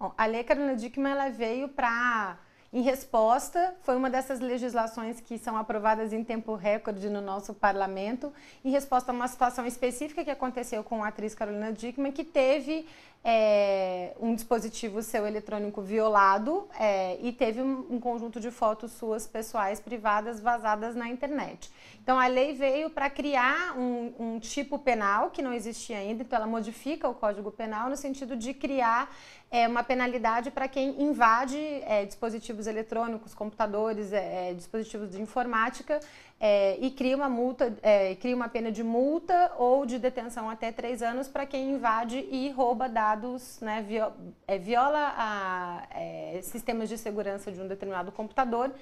Bom, a Lei Carolina Dickmann ela veio para em resposta, foi uma dessas legislações que são aprovadas em tempo recorde no nosso parlamento, em resposta a uma situação específica que aconteceu com a atriz Carolina Dickmann, que teve é, um dispositivo seu eletrônico violado é, e teve um, um, conjunto de fotos suas pessoais privadas vazadas na internet. Então a lei veio para criar um, um, tipo penal que não existia ainda, então ela modifica o Código Penal no sentido de criar é, uma penalidade para quem invade é, dispositivos eletrônicos, computadores, é, é, dispositivos de informática é, e cria uma multa, é, cria uma pena de multa ou de detenção até três anos para quem invade e rouba dados, né, viola, é, viola a, é, sistemas de segurança de um determinado computador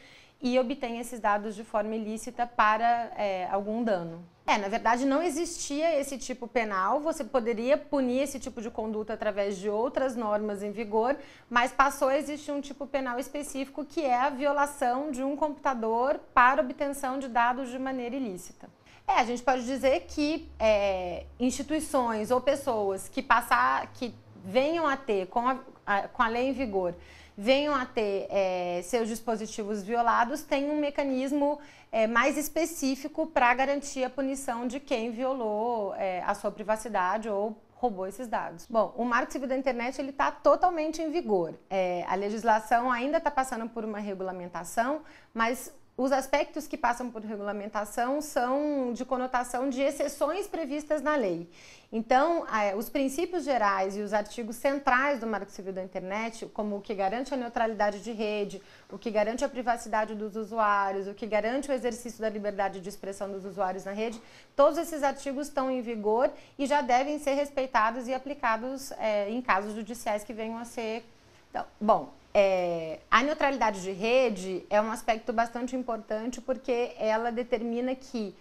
e obtém esses dados de forma ilícita para é, algum dano. É, na verdade não existia esse tipo penal, você poderia punir esse tipo de conduta através de outras normas em vigor, mas passou a existir um tipo penal específico que é a violação de um computador para obtenção de dados de maneira ilícita. É, a gente pode dizer que é, instituições ou pessoas que passar, que venham a ter com a, a, com a lei em vigor venham a ter é, seus dispositivos violados, tem um mecanismo é, mais específico para garantir a punição de quem violou é, a sua privacidade ou roubou esses dados. Bom, o Marco Civil da Internet ele está totalmente em vigor. É, a legislação ainda está passando por uma regulamentação, mas os aspectos que passam por regulamentação são de conotação de exceções previstas na lei. Então, os princípios gerais e os artigos centrais do Marco Civil da Internet, como o que garante a neutralidade de rede, o que garante a privacidade dos usuários, o que garante o exercício da liberdade de expressão dos usuários na rede, todos esses artigos estão em vigor e já devem ser respeitados e aplicados é, em casos judiciais que venham a ser então, bom, é, a neutralidade de rede é um aspecto bastante importante porque ela determina que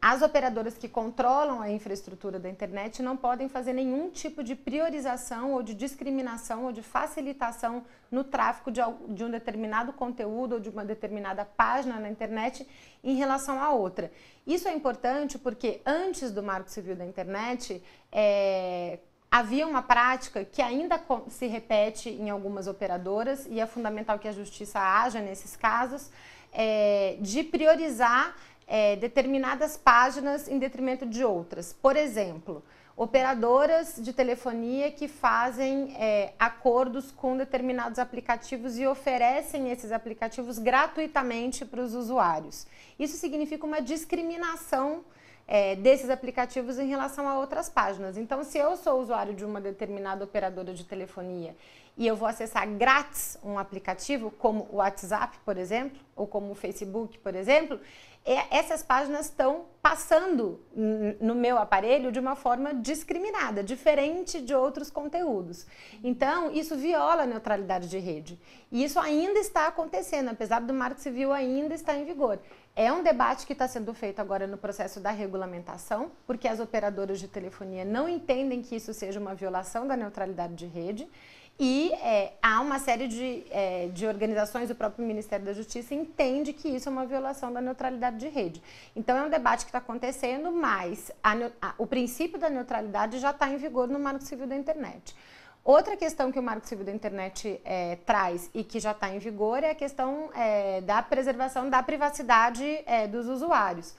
as operadoras que controlam a infraestrutura da internet não podem fazer nenhum tipo de priorização ou de discriminação ou de facilitação no tráfego de, um determinado conteúdo ou de uma determinada página na internet em relação a outra. Isso é importante porque antes do Marco Civil da Internet, é, Havia uma prática que ainda se repete em algumas operadoras e é fundamental que a justiça haja nesses casos, é, de priorizar é, determinadas páginas em detrimento de outras. Por exemplo, operadoras de telefonia que fazem é, acordos com determinados aplicativos e oferecem esses aplicativos gratuitamente para os usuários. Isso significa uma discriminação é, desses aplicativos em relação a outras páginas. Então, se eu sou usuário de uma determinada operadora de telefonia e eu vou acessar grátis um aplicativo, como o WhatsApp, por exemplo, ou como o Facebook, por exemplo, é, essas páginas estão passando no meu aparelho de uma forma discriminada, diferente de outros conteúdos. Então, isso viola a neutralidade de rede. E isso ainda está acontecendo, apesar do Marco Civil ainda estar em vigor. É um debate que está sendo feito agora no processo da regulamentação, porque as operadoras de telefonia não entendem que isso seja uma violação da neutralidade de rede. E é, há uma série de, é, de organizações, o próprio Ministério da Justiça entende que isso é uma violação da neutralidade de rede. Então é um debate que está acontecendo, mas a, a, o princípio da neutralidade já está em vigor no Marco Civil da Internet. Outra questão que o Marco Civil da Internet é, traz e que já está em vigor é a questão é, da preservação da privacidade é, dos usuários.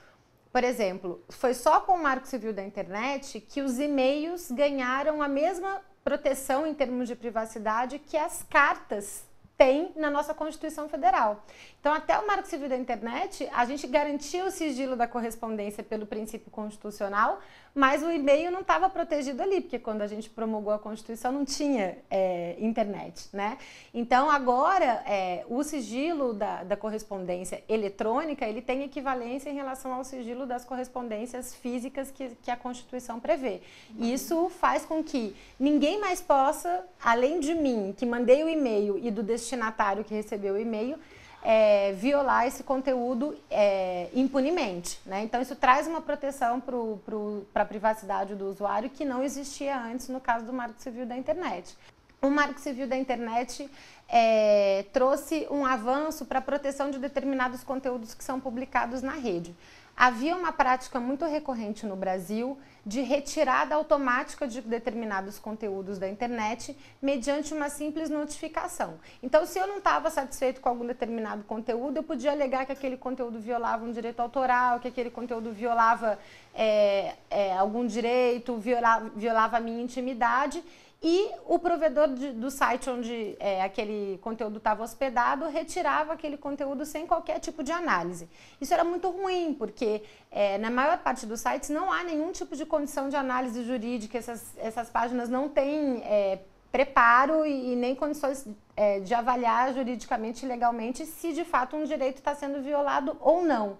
Por exemplo, foi só com o Marco Civil da Internet que os e-mails ganharam a mesma proteção em termos de privacidade que as cartas tem na nossa Constituição Federal. Então, até o Marco Civil da Internet, a gente garantiu o sigilo da correspondência pelo princípio constitucional, mas o e-mail não estava protegido ali, porque quando a gente promulgou a Constituição não tinha é, internet, né? Então, agora, é, o sigilo da, da correspondência eletrônica, ele tem equivalência em relação ao sigilo das correspondências físicas que, que a Constituição prevê. Uhum. Isso faz com que ninguém mais possa, além de mim, que mandei o e-mail e do destino destinatário que recebeu o e-mail é, violar esse conteúdo é, impunemente. Né? Então, isso traz uma proteção para a privacidade do usuário que não existia antes no caso do Marco Civil da Internet. O Marco Civil da Internet é, trouxe um avanço para a proteção de determinados conteúdos que são publicados na rede havia uma prática muito recorrente no Brasil de retirada automática de determinados conteúdos da internet mediante uma simples notificação. Então, se eu não estava satisfeito com algum determinado conteúdo, eu podia alegar que aquele conteúdo violava um direito autoral, que aquele conteúdo violava é, é, algum direito, violava, violava a minha intimidade e o provedor de, do site onde é, aquele conteúdo estava hospedado retirava aquele conteúdo sem qualquer tipo de análise. Isso era muito ruim, porque é, na maior parte dos sites não há nenhum tipo de condição de análise jurídica, essas, essas páginas não têm é, preparo e, e, nem condições é, de avaliar juridicamente e legalmente se de fato um direito está sendo violado ou não.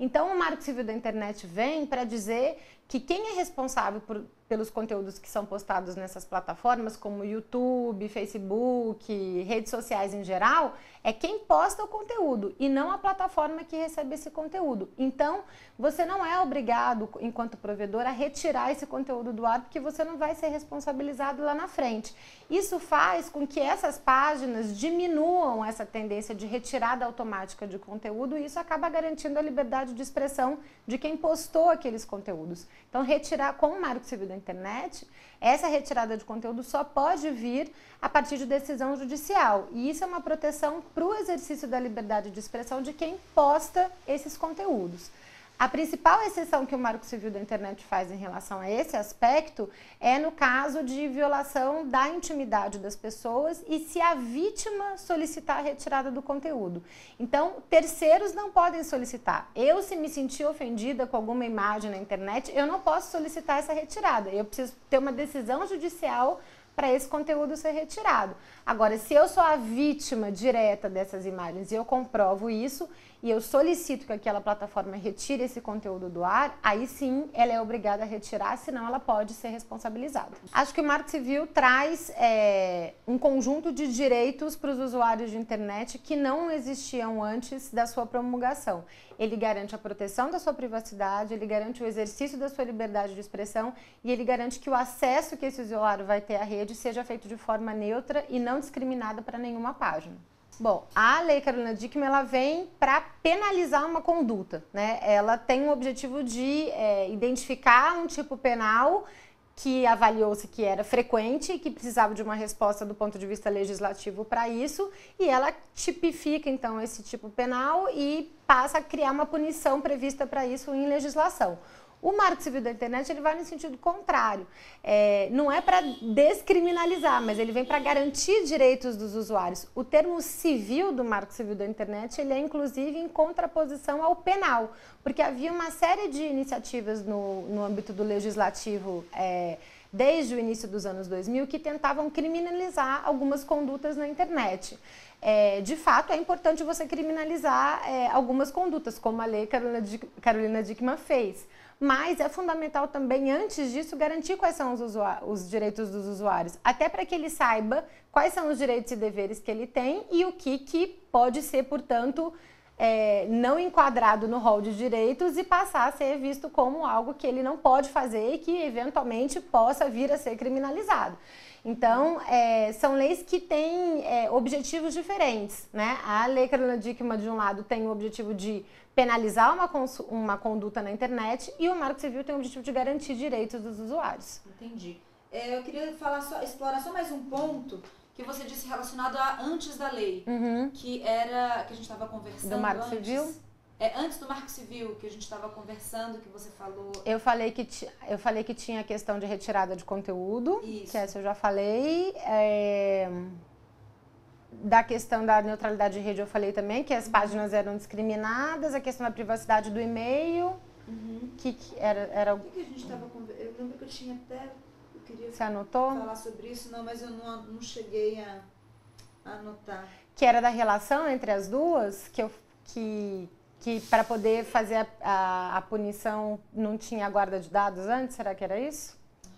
Então, o Marco Civil da Internet vem para dizer que quem é responsável por, pelos conteúdos que são postados nessas plataformas, como YouTube, Facebook, redes sociais em geral, é quem posta o conteúdo e não a plataforma que recebe esse conteúdo. Então, você não é obrigado, enquanto provedor, a retirar esse conteúdo do ar, porque você não vai ser responsabilizado lá na frente. Isso faz com que essas páginas diminuam essa tendência de retirada automática de conteúdo e isso acaba garantindo a liberdade de expressão de quem postou aqueles conteúdos. Então, retirar com o Marco Civil da Internet, essa retirada de conteúdo só pode vir a partir de decisão judicial. E isso é uma proteção para o exercício da liberdade de expressão de quem posta esses conteúdos. A principal exceção que o Marco Civil da Internet faz em relação a esse aspecto é no caso de violação da intimidade das pessoas e se a vítima solicitar a retirada do conteúdo. Então, terceiros não podem solicitar. Eu, se me sentir ofendida com alguma imagem na internet, eu não posso solicitar essa retirada. Eu preciso ter uma decisão judicial para esse conteúdo ser retirado. Agora, se eu sou a vítima direta dessas imagens e eu comprovo isso, e eu solicito que aquela plataforma retire esse conteúdo do ar, aí sim ela é obrigada a retirar, senão ela pode ser responsabilizada. Acho que o Marco Civil traz é, um conjunto de direitos para os usuários de internet que não existiam antes da sua promulgação. Ele garante a proteção da sua privacidade, ele garante o exercício da sua liberdade de expressão e ele garante que o acesso que esse usuário vai ter à rede seja feito de forma neutra e não discriminada para nenhuma página. Bom, a Lei Carolina Dickmann ela vem para penalizar uma conduta, né? Ela tem o objetivo de é, identificar um tipo penal que avaliou-se que era frequente e que precisava de uma resposta do ponto de vista legislativo para isso, e ela tipifica então esse tipo penal e passa a criar uma punição prevista para isso em legislação. O Marco Civil da Internet ele vai no sentido contrário. É, não é para descriminalizar, mas ele vem para garantir direitos dos usuários. O termo civil do Marco Civil da Internet ele é inclusive em contraposição ao penal, porque havia uma série de iniciativas no, no âmbito do legislativo. É, desde o início dos anos 2000 que tentavam criminalizar algumas condutas na internet. É, de fato, é importante você criminalizar é, algumas condutas, como a lei Carolina, Carolina Dickman fez mas é fundamental também, antes disso, garantir quais são os, os direitos dos usuários, até para que ele saiba quais são os direitos e deveres que ele tem e o que, que pode ser, portanto, é, não enquadrado no rol de direitos e passar a ser visto como algo que ele não pode fazer e que eventualmente possa vir a ser criminalizado. Então, é, são leis que têm é, objetivos diferentes. Né? A lei Carolina Dickmann, de um lado, tem o objetivo de penalizar uma, uma conduta na internet e o Marco Civil tem o objetivo de garantir direitos dos usuários. Entendi. É, eu queria falar só, explorar só mais um ponto que você disse relacionado a antes da lei, uhum. que era que a gente estava conversando do Marco antes. Civil? É antes do Marco Civil que a gente estava conversando que você falou. Eu falei que eu falei que tinha a questão de retirada de conteúdo, Isso. que essa eu já falei. É, da questão da neutralidade de rede eu falei também que as uhum. páginas eram discriminadas, a questão da privacidade do e-mail, uhum. que, que, era era. O que, que a gente estava Eu lembro que eu tinha até queria Você anotou? falar sobre isso, não, mas eu não, não cheguei a, a anotar. Que era da relação entre as duas, que eu que, que para poder fazer a, a, a, punição não tinha guarda de dados antes, será que era isso? Ah,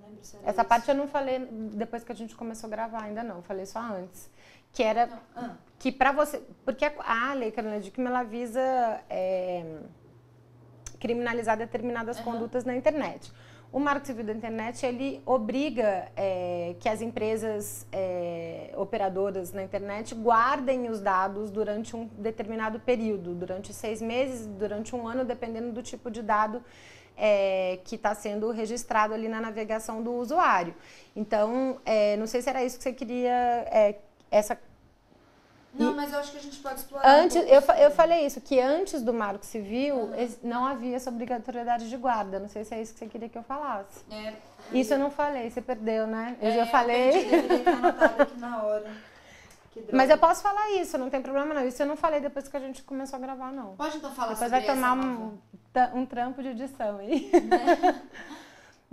não lembro se era Essa isso. parte eu não falei depois que a gente começou a gravar, ainda não, falei só antes. Que era ah. que para você. Porque a, a lei Carolina de ela visa é, criminalizar determinadas uhum. condutas na internet. O Marco Civil da Internet ele obriga é, que as empresas é, operadoras na internet guardem os dados durante um determinado período, durante seis meses, durante um ano, dependendo do tipo de dado é, que está sendo registrado ali na navegação do usuário. Então, é, não sei se era isso que você queria é, essa não, e mas eu acho que a gente pode explorar. Antes, um eu, eu falei isso, que antes do Marco Civil uhum. não havia essa obrigatoriedade de guarda. Não sei se é isso que você queria que eu falasse. É. é. Isso eu não falei, você perdeu, né? Eu é, já falei. Eu perdi, eu aqui na hora. Mas eu posso falar isso, não tem problema não. Isso eu não falei depois que a gente começou a gravar, não. Pode então falar Depois vai tomar um, um, trampo de edição aí. Né?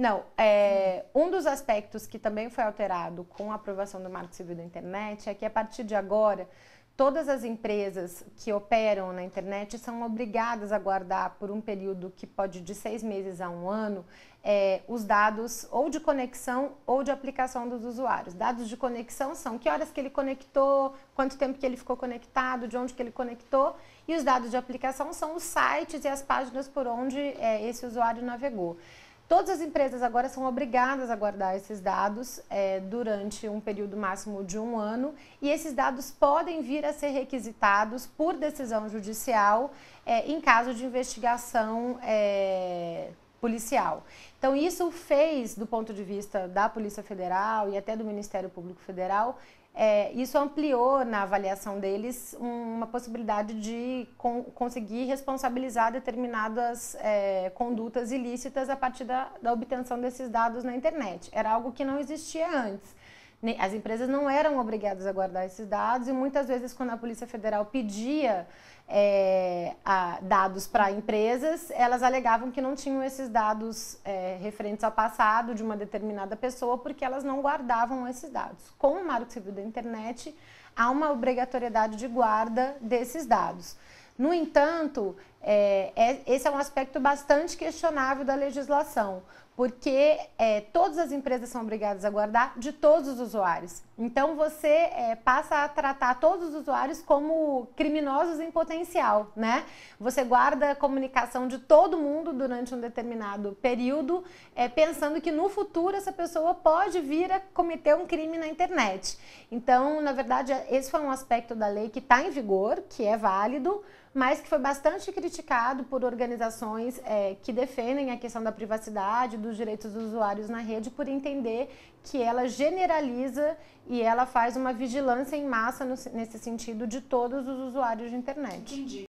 Não, é, um dos aspectos que também foi alterado com a aprovação do Marco Civil da Internet é que a partir de agora todas as empresas que operam na internet são obrigadas a guardar por um período que pode de seis meses a um ano é, os dados ou de conexão ou de aplicação dos usuários. Dados de conexão são que horas que ele conectou, quanto tempo que ele ficou conectado, de onde que ele conectou, e os dados de aplicação são os sites e as páginas por onde é, esse usuário navegou. Todas as empresas agora são obrigadas a guardar esses dados é, durante um período máximo de um ano e esses dados podem vir a ser requisitados por decisão judicial é, em caso de investigação é, policial. Então, isso fez, do ponto de vista da Polícia Federal e até do Ministério Público Federal, é, isso ampliou na avaliação deles uma possibilidade de con conseguir responsabilizar determinadas é, condutas ilícitas a partir da, da obtenção desses dados na internet. Era algo que não existia antes. As empresas não eram obrigadas a guardar esses dados e muitas vezes, quando a Polícia Federal pedia é, a, dados para empresas, elas alegavam que não tinham esses dados é, referentes ao passado de uma determinada pessoa porque elas não guardavam esses dados. Com o Marco Civil da Internet, há uma obrigatoriedade de guarda desses dados. No entanto, é, é, esse é um aspecto bastante questionável da legislação, porque é, todas as empresas são obrigadas a guardar de todos os usuários. Então você é, passa a tratar todos os usuários como criminosos em potencial, né? Você guarda a comunicação de todo mundo durante um determinado período, é, pensando que no futuro essa pessoa pode vir a cometer um crime na internet. Então, na verdade, esse foi um aspecto da lei que está em vigor, que é válido, mas que foi bastante criticado criticado por organizações é, que defendem a questão da privacidade, dos direitos dos usuários na rede, por entender que ela generaliza e ela faz uma vigilância em massa no, nesse sentido de todos os usuários de internet. Entendi.